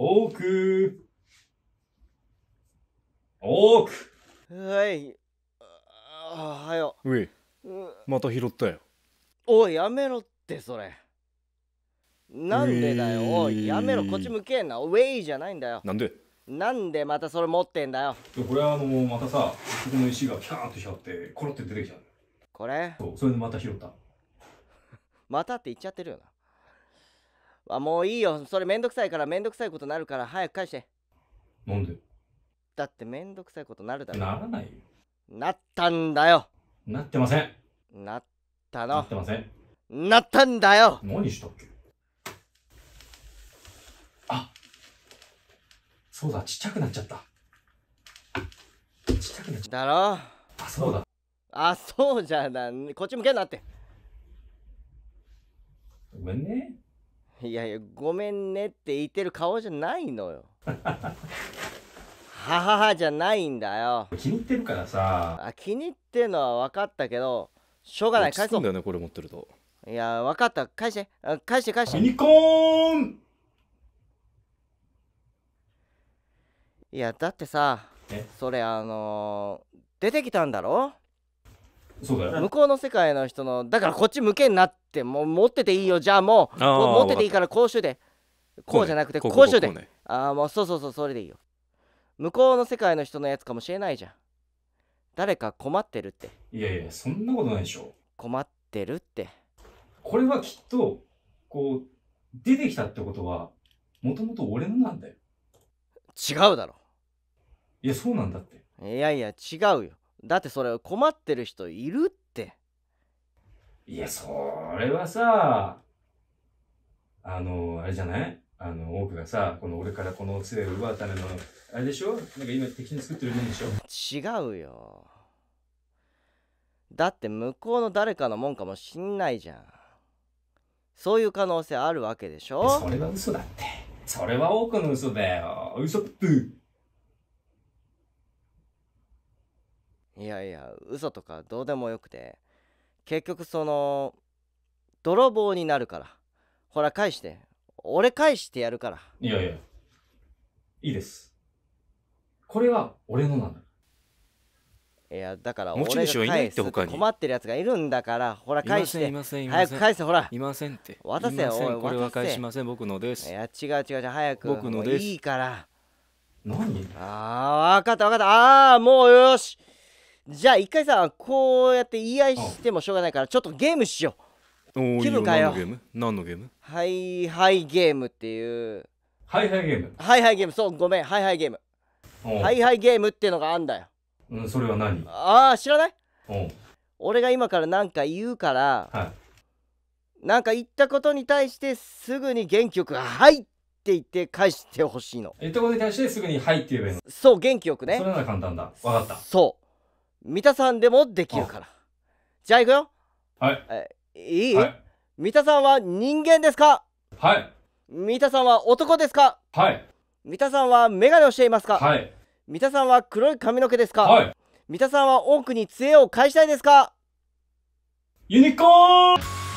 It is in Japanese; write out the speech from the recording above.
多く多くはいあはようえまた拾ったよおいやめろってそれなんでだよ、おいやめろこっち向けんなウェイじゃないんだよなんでなんでまたそれ持ってんだよこれはあのまたさここの石がキャーンとしちゃってコロって出てきちゃうこれそうそれでまた拾った またって言っちゃってるよなあもういいよそれめんどくさいからめんどくさいことなるから早く返してなんでだってめんどくさいことなるだろならないよなったんだよなってませんなったのなってませんなったんだよ何したっけあそうだちっちゃくなっちゃったちっちゃくなっちゃっただろあそうだあそうじゃなこっち向けんなってごめんねいやいやごめんねって言ってる顔じゃないのよはははじゃないんだよ気に入ってるからさあ気に入ってんのは分かったけどしょうがない返そうだよねこれ持ってるといや分かった返して返して返してミニコーンいやだってさそれあのー、出てきたんだろそうだよ向こうの世界の人のだからこっち向けになってもう持ってていいよじゃあもうあ持ってていいから講習でこうじゃなくてこうこうでうねああもうそうそうそうそれでいいよ向こうの世界の人のやつかもしれないじゃん誰か困ってるっていやいやそんなことないでしょ困ってるってこれはきっとこう出てきたってことはもともと俺のなんだよ違うだろいやそうなんだっていやいや違うよだってそれ困ってる人いるっていやそれはさあのあれじゃないあの、多くがさ、この俺からこの杖を奪うための、あれでしょなんか今敵に作ってるもんでしょ違うよ。だって向こうの誰かのもんかもしんないじゃん。そういう可能性あるわけでしょそれは嘘だって。それは多くの嘘だよ。嘘っぷ。いやいや嘘とかどうでもよくて結局その泥棒になるからほら返して俺返してやるからいやいやいいですこれは俺のなんだいやだから俺が主はいって困ってるやつがいるんだからほら返していてませんいま早く返せほらいませんって渡せいませんこれは返しません僕のでいや違う違う違う早く僕のですいいから何ああ分かった分かったああもうよしじゃあ一回さこうやって言い合いしてもしょうがないからちょっとゲームしよう気分変えよう何のゲームはいはいゲームっていうはいはいゲームはいはいゲームそうごめんはいはいゲームはいはいゲームっていうのがあんだようんそれは何ああ知らない俺が今から何か言うから、はい、か言ったことに対してすぐに元気よく「はい!」って言って返してほしいの言ったことに対してすぐに「はい」って言えばいいのそう元気よくねそれなら簡単だ分かったそう三田さんでもできるからじゃあいくよはいいい、はい、三田さんは人間ですかはい三田さんは男ですかはい三田さんは眼鏡をしていますかはい三田さんは黒い髪の毛ですかはい三田さんは多くに杖を返したいですかユニコーン